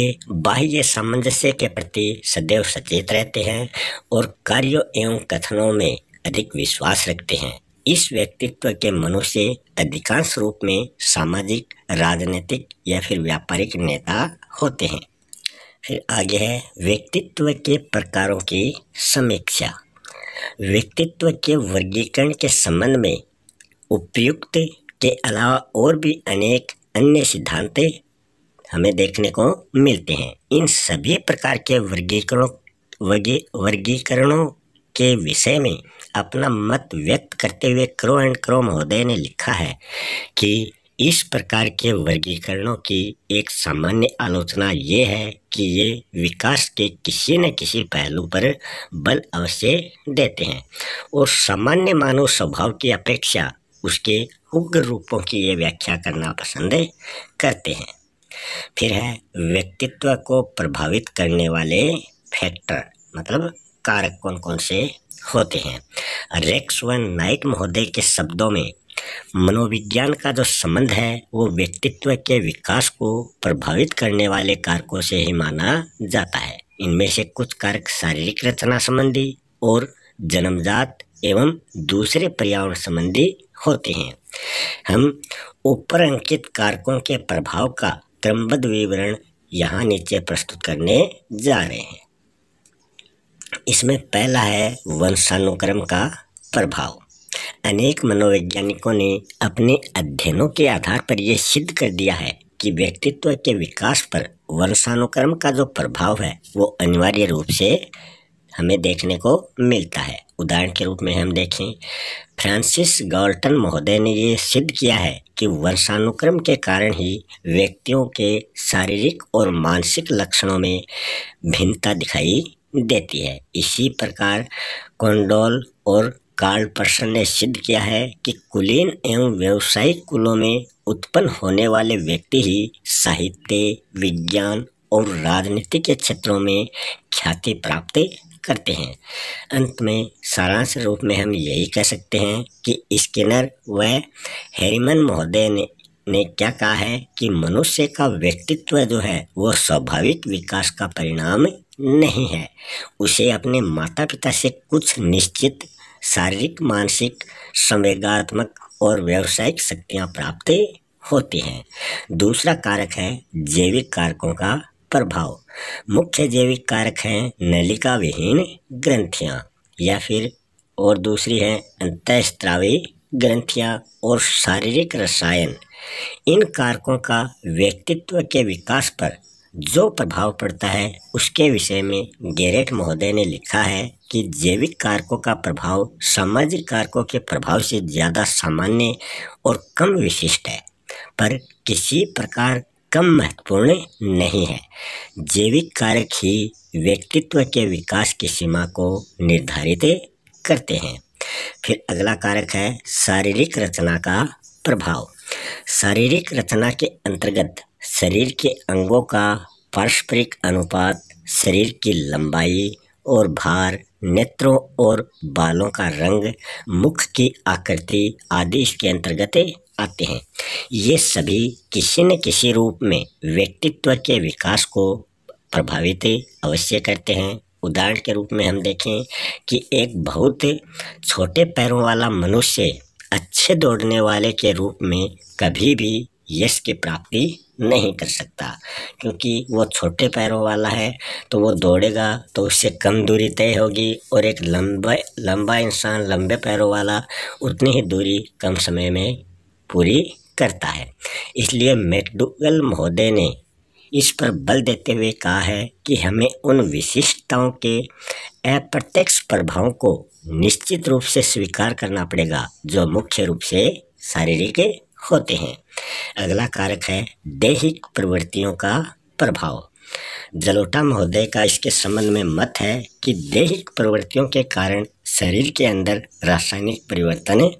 बाह्य सामंजस्य के प्रति सदैव सचेत रहते हैं और कार्यों एवं कथनों में अधिक विश्वास रखते हैं इस व्यक्तित्व के मनुष्य अधिकांश रूप में सामाजिक राजनीतिक या फिर व्यापारिक नेता होते हैं फिर आगे है व्यक्तित्व के प्रकारों की समीक्षा व्यक्तित्व के वर्गीकरण के संबंध में उपयुक्त के अलावा और भी अनेक अन्य सिद्धांत हमें देखने को मिलते हैं इन सभी प्रकार के वर्गीकरणों वर्गी वर्गीकरणों के विषय में अपना मत व्यक्त करते हुए क्रो एंड क्रो महोदय ने लिखा है कि इस प्रकार के वर्गीकरणों की एक सामान्य आलोचना ये है कि ये विकास के किसी न किसी पहलू पर बल अवश्य देते हैं और सामान्य मानव स्वभाव की अपेक्षा उसके उग्र रूपों की ये व्याख्या करना पसंद करते हैं फिर है व्यक्तित्व को प्रभावित करने वाले फैक्टर मतलब कारक कौन कौन से होते हैं रेक्स वन नाइट महोदय के शब्दों में मनोविज्ञान का जो संबंध है वो व्यक्तित्व के विकास को प्रभावित करने वाले कारकों से ही माना जाता है इनमें से कुछ कारक शारीरिक रचना संबंधी और जन्मजात एवं दूसरे पर्यावरण संबंधी होते हैं हम ऊपर अंकित कारकों के प्रभाव का क्रमबद्ध विवरण यहाँ नीचे प्रस्तुत करने जा रहे हैं इसमें पहला है वंशानुक्रम का प्रभाव अनेक मनोवैज्ञानिकों ने अपने अध्ययनों के आधार पर यह सिद्ध कर दिया है कि व्यक्तित्व के विकास पर वंशानुक्रम का जो प्रभाव है वो अनिवार्य रूप से हमें देखने को मिलता है उदाहरण के रूप में हम देखें फ्रांसिस गॉल्टन महोदय ने ये सिद्ध किया है कि वंशानुक्रम के कारण ही व्यक्तियों के शारीरिक और मानसिक लक्षणों में भिन्नता दिखाई देती है इसी प्रकार कोंडोल और कार्ल पर्सन ने सिद्ध किया है कि कुलीन एवं व्यावसायिक कुलों में उत्पन्न होने वाले व्यक्ति ही साहित्य विज्ञान और राजनीति के क्षेत्रों में ख्याति प्राप्त करते हैं अंत में सारांश रूप में हम यही कह सकते हैं कि स्किनर व हेरिमन महोदय ने ने क्या कहा है कि मनुष्य का व्यक्तित्व जो है वो स्वाभाविक विकास का परिणाम नहीं है उसे अपने माता पिता से कुछ निश्चित शारीरिक मानसिक संवेगात्मक और व्यावसायिक शक्तियाँ प्राप्त होती हैं दूसरा कारक है जैविक कारकों का प्रभाव मुख्य जैविक कारक हैं नलिका विहीन ग्रंथियाँ या फिर और दूसरी है अंतस्त्रावी ग्रंथियाँ और शारीरिक रसायन इन कारकों का व्यक्तित्व के विकास पर जो प्रभाव पड़ता है उसके विषय में गैरेट महोदय ने लिखा है कि जैविक कारकों का प्रभाव सामाजिक कारकों के प्रभाव से ज़्यादा सामान्य और कम विशिष्ट है पर किसी प्रकार कम महत्वपूर्ण नहीं है जैविक कारक ही व्यक्तित्व के विकास की सीमा को निर्धारित करते हैं फिर अगला कारक है शारीरिक रचना का प्रभाव शारीरिक रचना के अंतर्गत शरीर के अंगों का पारस्परिक अनुपात शरीर की लंबाई और भार नेत्रों और बालों का रंग मुख की आकृति आदि इसके अंतर्गत आते हैं ये सभी किसी न किसी रूप में व्यक्तित्व के विकास को प्रभावित अवश्य करते हैं उदाहरण के रूप में हम देखें कि एक बहुत छोटे पैरों वाला मनुष्य अच्छे दौड़ने वाले के रूप में कभी भी यश की प्राप्ति नहीं कर सकता क्योंकि वो छोटे पैरों वाला है तो वो दौड़ेगा तो उससे कम दूरी तय होगी और एक लंबा लंबा इंसान लंबे पैरों वाला उतनी ही दूरी कम समय में पूरी करता है इसलिए मैकडूगल महोदय ने इस पर बल देते हुए कहा है कि हमें उन विशिष्टताओं के अप्रत्यक्ष प्रभावों को निश्चित रूप से स्वीकार करना पड़ेगा जो मुख्य रूप से शारीरिक होते हैं अगला कारक है दैहिक प्रवृत्तियों का प्रभाव जलोटा महोदय का इसके संबंध में मत है कि दैहिक प्रवृत्तियों के कारण शरीर के अंदर रासायनिक परिवर्तन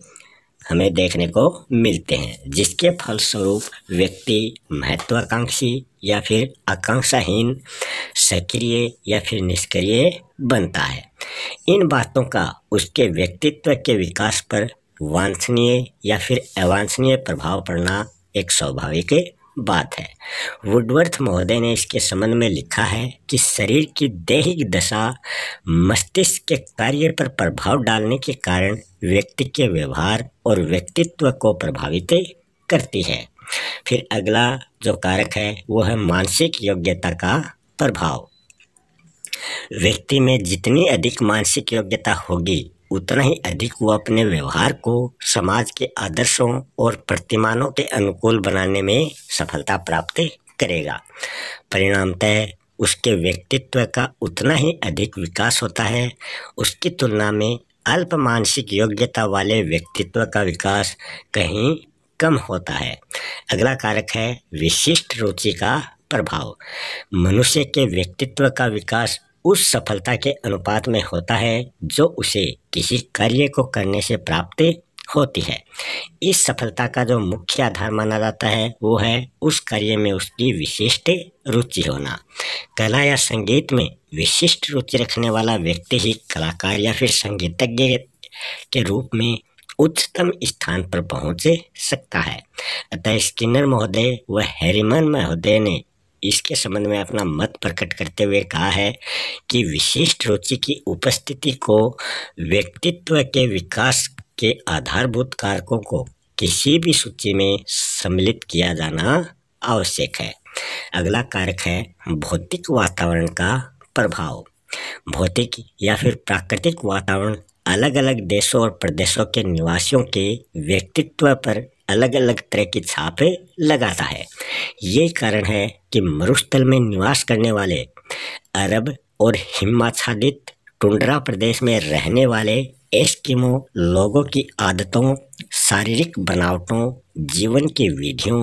हमें देखने को मिलते हैं जिसके फलस्वरूप व्यक्ति महत्वाकांक्षी या फिर आकांक्षाहीन सक्रिय या फिर निष्क्रिय बनता है इन बातों का उसके व्यक्तित्व के विकास पर वांछनीय या फिर अवांछनीय प्रभाव पड़ना एक स्वाभाविक बात है वुडवर्थ महोदय ने इसके संबंध में लिखा है कि शरीर की दैहिक दशा मस्तिष्क के कार्य पर प्रभाव डालने के कारण व्यक्ति के व्यवहार और व्यक्तित्व को प्रभावित करती है फिर अगला जो कारक है वो है मानसिक योग्यता का प्रभाव व्यक्ति में जितनी अधिक मानसिक योग्यता होगी उतना ही अधिक वो अपने व्यवहार को समाज के आदर्शों और प्रतिमानों के अनुकूल बनाने में सफलता प्राप्त करेगा परिणामतः उसके व्यक्तित्व का उतना ही अधिक विकास होता है उसकी तुलना में अल्प मानसिक योग्यता वाले व्यक्तित्व का विकास कहीं कम होता है अगला कारक है विशिष्ट रुचि का प्रभाव मनुष्य के व्यक्तित्व का विकास उस सफलता के अनुपात में होता है जो उसे किसी कार्य को करने से प्राप्त होती है इस सफलता का जो मुख्य आधार माना जाता है वो है उस कार्य में उसकी विशिष्ट रुचि होना कला या संगीत में विशिष्ट रुचि रखने वाला व्यक्ति ही कलाकार या फिर संगीतज्ञ के रूप में उच्चतम स्थान पर पहुंच सकता है अतः स्किनर महोदय व हेरिमन महोदय ने इसके संबंध में अपना मत प्रकट करते हुए कहा है कि विशिष्ट रुचि की उपस्थिति को व्यक्तित्व के विकास के आधारभूत कारकों को किसी भी सूची में सम्मिलित किया जाना आवश्यक है अगला कारक है भौतिक वातावरण का प्रभाव भौतिक या फिर प्राकृतिक वातावरण अलग अलग देशों और प्रदेशों के निवासियों के व्यक्तित्व पर अलग अलग तरह की छापे लगाता है यही कारण है कि मरुस्थल में निवास करने वाले अरब और हिमाच्छादित टुंडरा प्रदेश में रहने वाले एस्किमो लोगों की आदतों शारीरिक बनावटों जीवन की विधियों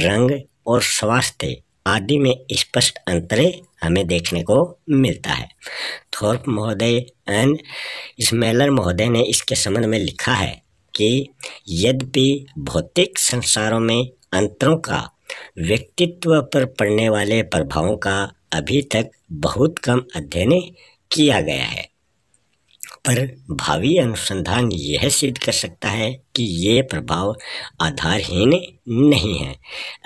रंग और स्वास्थ्य आदि में स्पष्ट अंतरे हमें देखने को मिलता है थोर्प महोदय एंड स्मेलर महोदय ने इसके संबंध में लिखा है कि यद्यपि भौतिक संसारों में अंतरों का व्यक्तित्व पर पड़ने वाले प्रभावों का अभी तक बहुत कम अध्ययन किया गया है पर भावी अनुसंधान यह सिद्ध कर सकता है कि ये प्रभाव आधारहीन नहीं है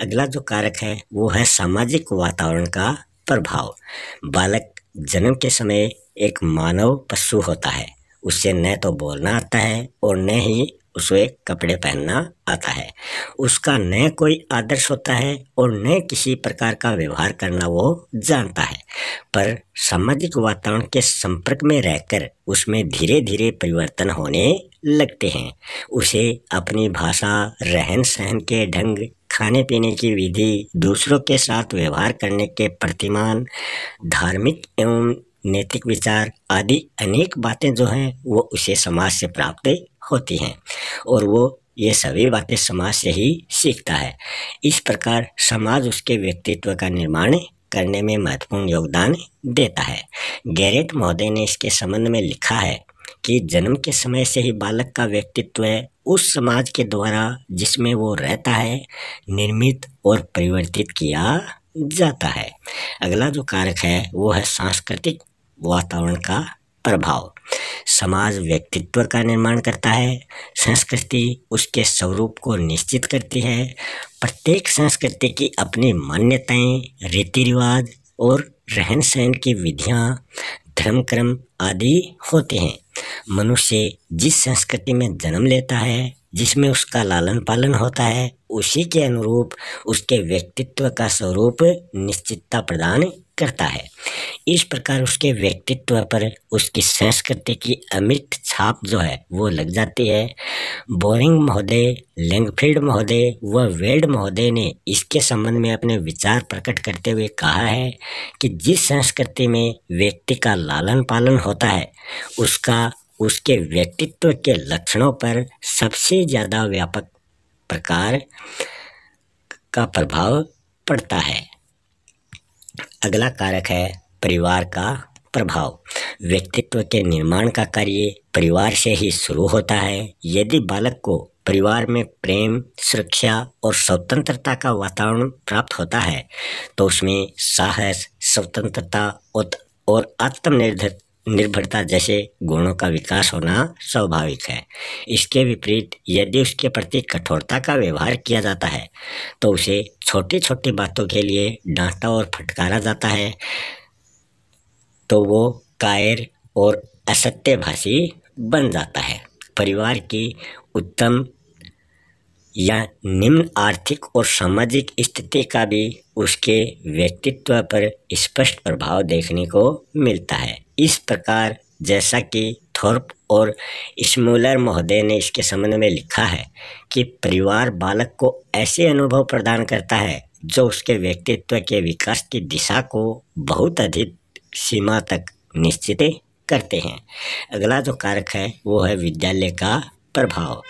अगला जो कारक है वो है सामाजिक वातावरण का प्रभाव बालक जन्म के समय एक मानव पशु होता है उससे न तो बोलना आता है और न ही उसे कपड़े पहनना आता है उसका न कोई आदर्श होता है और न किसी प्रकार का व्यवहार करना वो जानता है पर सामाजिक वातावरण के संपर्क में रहकर उसमें धीरे धीरे परिवर्तन होने लगते हैं उसे अपनी भाषा रहन सहन के ढंग खाने पीने की विधि दूसरों के साथ व्यवहार करने के प्रतिमान धार्मिक एवं नैतिक विचार आदि अनेक बातें जो हैं वो उसे समाज से प्राप्त होती हैं और वो ये सभी बातें समाज से ही सीखता है इस प्रकार समाज उसके व्यक्तित्व का निर्माण करने में महत्वपूर्ण योगदान देता है गैरेट महोदय ने इसके संबंध में लिखा है कि जन्म के समय से ही बालक का व्यक्तित्व है उस समाज के द्वारा जिसमें वो रहता है निर्मित और परिवर्तित किया जाता है अगला जो कारक है वो है सांस्कृतिक वातावरण का प्रभाव समाज व्यक्तित्व का निर्माण करता है संस्कृति उसके स्वरूप को निश्चित करती है प्रत्येक संस्कृति की अपनी मान्यताएं रीति रिवाज और रहन सहन की विधियाँ धर्म क्रम आदि होते हैं मनुष्य जिस संस्कृति में जन्म लेता है जिसमें उसका लालन पालन होता है उसी के अनुरूप उसके व्यक्तित्व का स्वरूप निश्चितता प्रदान करता है इस प्रकार उसके व्यक्तित्व पर उसकी संस्कृति की अमित छाप जो है वो लग जाती है बोरिंग महोदय लिंगफील्ड महोदय व वेल्ड महोदय ने इसके संबंध में अपने विचार प्रकट करते हुए कहा है कि जिस संस्कृति में व्यक्ति का लालन पालन होता है उसका उसके व्यक्तित्व के लक्षणों पर सबसे ज़्यादा व्यापक प्रकार का प्रभाव पड़ता है अगला कारक है परिवार का प्रभाव व्यक्तित्व के निर्माण का कार्य परिवार से ही शुरू होता है यदि बालक को परिवार में प्रेम सुरक्षा और स्वतंत्रता का वातावरण प्राप्त होता है तो उसमें साहस स्वतंत्रता और आत्मनिर्भर निर्भरता जैसे गुणों का विकास होना स्वाभाविक है इसके विपरीत यदि उसके प्रति कठोरता का व्यवहार किया जाता है तो उसे छोटी छोटी बातों के लिए डांटा और फटकारा जाता है तो वो कायर और असत्यभाषी बन जाता है परिवार की उत्तम या निम्न आर्थिक और सामाजिक स्थिति का भी उसके व्यक्तित्व पर स्पष्ट प्रभाव देखने को मिलता है इस प्रकार जैसा कि थोर्प और स्मूलर महोदय ने इसके संबंध में लिखा है कि परिवार बालक को ऐसे अनुभव प्रदान करता है जो उसके व्यक्तित्व के विकास की दिशा को बहुत अधिक सीमा तक निश्चित करते हैं अगला जो कारक है वो है विद्यालय का प्रभाव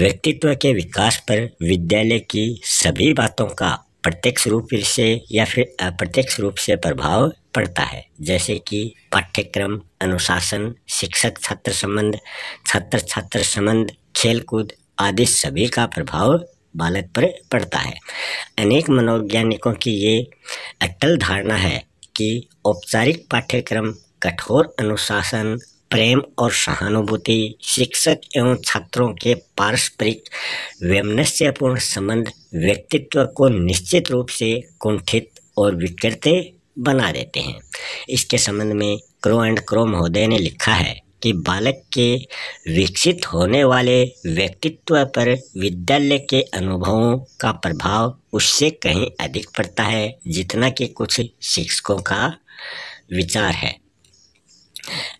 व्यक्तित्व के विकास पर विद्यालय की सभी बातों का प्रत्यक्ष रूप से या फिर अप्रत्यक्ष रूप से प्रभाव पड़ता है जैसे कि पाठ्यक्रम अनुशासन शिक्षक छात्र संबंध छात्र छात्र संबंध खेलकूद आदि सभी का प्रभाव बालक पर पड़ता है अनेक मनोवैज्ञानिकों की ये अटल धारणा है कि औपचारिक पाठ्यक्रम कठोर अनुशासन प्रेम और सहानुभूति शिक्षक एवं छात्रों के पारस्परिक वैमनस्यपूर्ण संबंध व्यक्तित्व को निश्चित रूप से कुंठित और विकृत बना देते हैं इसके संबंध में क्रो एंड क्रो महोदय ने लिखा है कि बालक के विकसित होने वाले व्यक्तित्व पर विद्यालय के अनुभवों का प्रभाव उससे कहीं अधिक पड़ता है जितना कि कुछ शिक्षकों का विचार है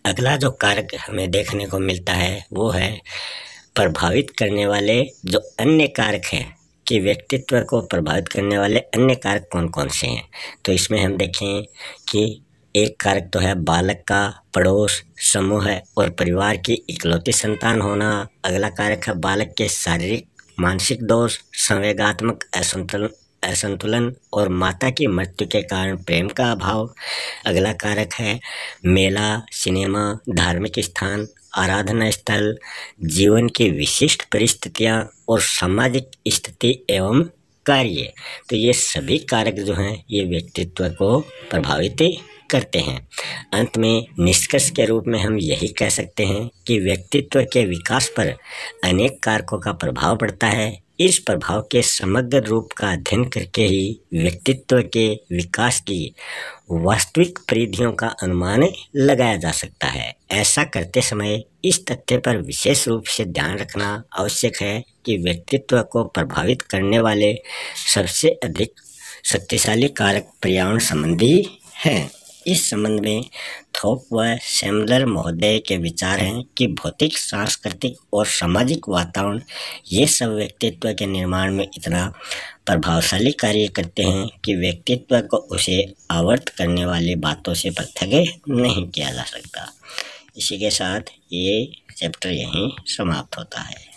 अगला जो कारक हमें देखने को मिलता है वो है प्रभावित करने वाले जो अन्य कारक हैं के व्यक्तित्व को प्रभावित करने वाले अन्य कारक कौन कौन से हैं तो इसमें हम देखें कि एक कारक तो है बालक का पड़ोस समूह और परिवार की इकलौती संतान होना अगला कारक है बालक के शारीरिक मानसिक दोष संवेगात्मक असंतुलन असंतुलन और माता की मृत्यु के कारण प्रेम का अभाव अगला कारक है मेला सिनेमा धार्मिक स्थान आराधना स्थल जीवन की विशिष्ट परिस्थितियाँ और सामाजिक स्थिति एवं कार्य तो ये सभी कारक जो हैं ये व्यक्तित्व को प्रभावित करते हैं अंत में निष्कर्ष के रूप में हम यही कह सकते हैं कि व्यक्तित्व के विकास पर अनेक कारकों का प्रभाव पड़ता है इस प्रभाव के समग्र रूप का अध्ययन करके ही व्यक्तित्व के विकास की वास्तविक परिधियों का अनुमान लगाया जा सकता है ऐसा करते समय इस तथ्य पर विशेष रूप से ध्यान रखना आवश्यक है कि व्यक्तित्व को प्रभावित करने वाले सबसे अधिक शक्तिशाली कारक पर्यावरण संबंधी हैं इस संबंध में थोप व सेमलर महोदय के विचार हैं कि भौतिक सांस्कृतिक और सामाजिक वातावरण ये सब व्यक्तित्व के निर्माण में इतना प्रभावशाली कार्य करते हैं कि व्यक्तित्व को उसे आवर्त करने वाली बातों से पृथक नहीं किया जा सकता इसी के साथ ये चैप्टर यहीं समाप्त होता है